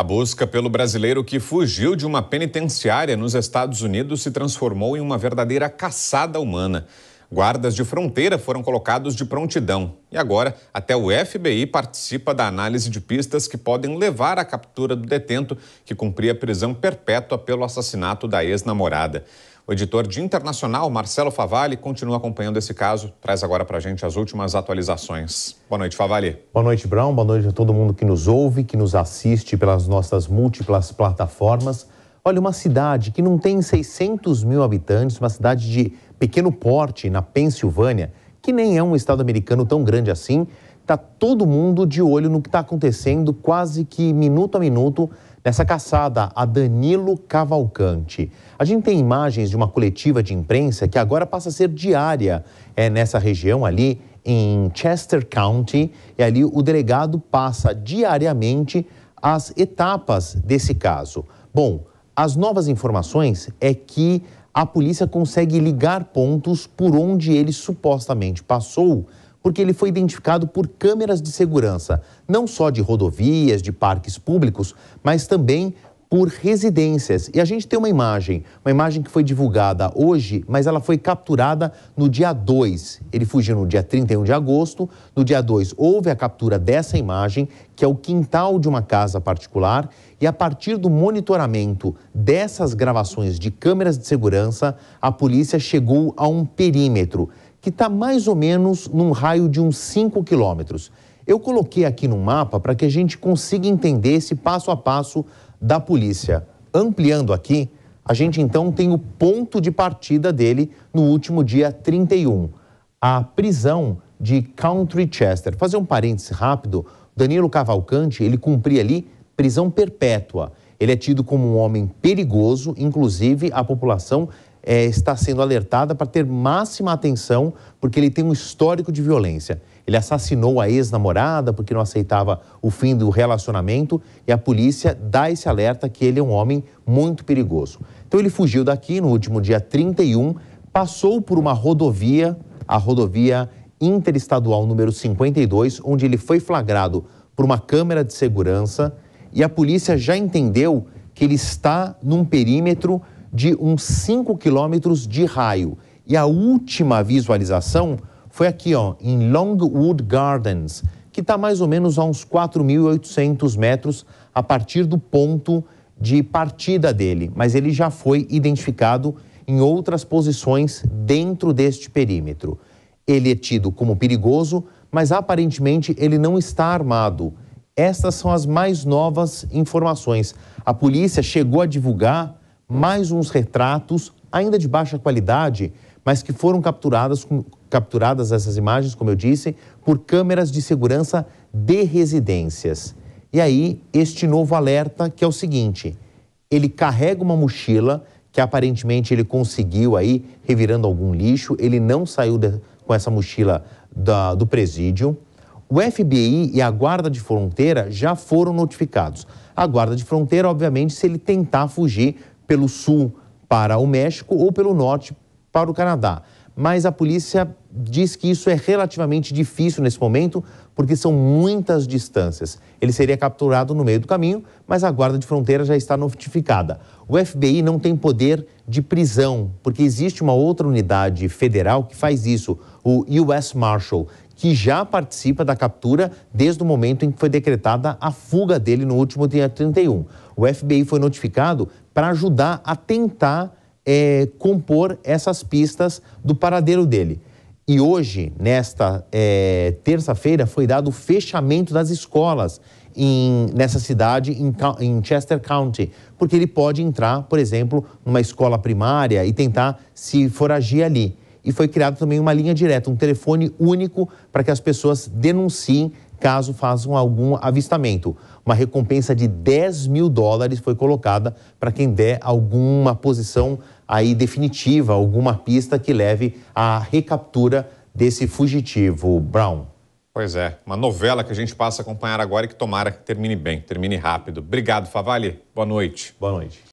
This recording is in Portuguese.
A busca pelo brasileiro que fugiu de uma penitenciária nos Estados Unidos se transformou em uma verdadeira caçada humana. Guardas de fronteira foram colocados de prontidão. E agora, até o FBI participa da análise de pistas que podem levar à captura do detento que cumpria prisão perpétua pelo assassinato da ex-namorada. O editor de Internacional, Marcelo Favalli, continua acompanhando esse caso. Traz agora para a gente as últimas atualizações. Boa noite, Favalli. Boa noite, Brown. Boa noite a todo mundo que nos ouve, que nos assiste pelas nossas múltiplas plataformas. Olha, uma cidade que não tem 600 mil habitantes, uma cidade de pequeno porte na Pensilvânia, que nem é um estado americano tão grande assim, Está todo mundo de olho no que está acontecendo quase que minuto a minuto nessa caçada a Danilo Cavalcante. A gente tem imagens de uma coletiva de imprensa que agora passa a ser diária é nessa região ali em Chester County e ali o delegado passa diariamente as etapas desse caso. Bom, as novas informações é que a polícia consegue ligar pontos por onde ele supostamente passou porque ele foi identificado por câmeras de segurança, não só de rodovias, de parques públicos, mas também por residências. E a gente tem uma imagem, uma imagem que foi divulgada hoje, mas ela foi capturada no dia 2. Ele fugiu no dia 31 de agosto. No dia 2, houve a captura dessa imagem, que é o quintal de uma casa particular. E a partir do monitoramento dessas gravações de câmeras de segurança, a polícia chegou a um perímetro que está mais ou menos num raio de uns 5 quilômetros. Eu coloquei aqui no mapa para que a gente consiga entender esse passo a passo da polícia. Ampliando aqui, a gente então tem o ponto de partida dele no último dia 31, a prisão de Country Chester. Fazer um parêntese rápido, Danilo Cavalcante, ele cumpria ali prisão perpétua. Ele é tido como um homem perigoso, inclusive a população é, está sendo alertada para ter máxima atenção, porque ele tem um histórico de violência. Ele assassinou a ex-namorada porque não aceitava o fim do relacionamento e a polícia dá esse alerta que ele é um homem muito perigoso. Então ele fugiu daqui no último dia 31, passou por uma rodovia, a rodovia interestadual número 52, onde ele foi flagrado por uma câmera de segurança e a polícia já entendeu que ele está num perímetro de uns 5 quilômetros de raio. E a última visualização foi aqui, ó, em Longwood Gardens, que está mais ou menos a uns 4.800 metros a partir do ponto de partida dele, mas ele já foi identificado em outras posições dentro deste perímetro. Ele é tido como perigoso, mas aparentemente ele não está armado. Estas são as mais novas informações. A polícia chegou a divulgar mais uns retratos, ainda de baixa qualidade, mas que foram capturadas, capturadas essas imagens, como eu disse, por câmeras de segurança de residências. E aí, este novo alerta que é o seguinte: ele carrega uma mochila que aparentemente ele conseguiu aí, revirando algum lixo, ele não saiu de, com essa mochila da, do presídio. O FBI e a Guarda de Fronteira já foram notificados. A Guarda de Fronteira, obviamente, se ele tentar fugir, pelo sul para o México ou pelo norte para o Canadá. Mas a polícia diz que isso é relativamente difícil nesse momento, porque são muitas distâncias. Ele seria capturado no meio do caminho, mas a guarda de fronteira já está notificada. O FBI não tem poder de prisão, porque existe uma outra unidade federal que faz isso, o US Marshal, que já participa da captura desde o momento em que foi decretada a fuga dele no último dia 31. O FBI foi notificado para ajudar a tentar é, compor essas pistas do paradeiro dele. E hoje, nesta é, terça-feira, foi dado o fechamento das escolas em, nessa cidade, em, em, Chester County, porque ele pode entrar, por exemplo, numa escola primária e tentar se foragir ali. E foi criado também uma linha direta, um telefone único para que as pessoas denunciem caso façam algum avistamento. Uma recompensa de 10 mil dólares foi colocada para quem der alguma posição aí definitiva, alguma pista que leve à recaptura desse fugitivo, Brown. Pois é, uma novela que a gente passa a acompanhar agora e que tomara que termine bem, termine rápido. Obrigado, Favali. Boa noite. Boa noite.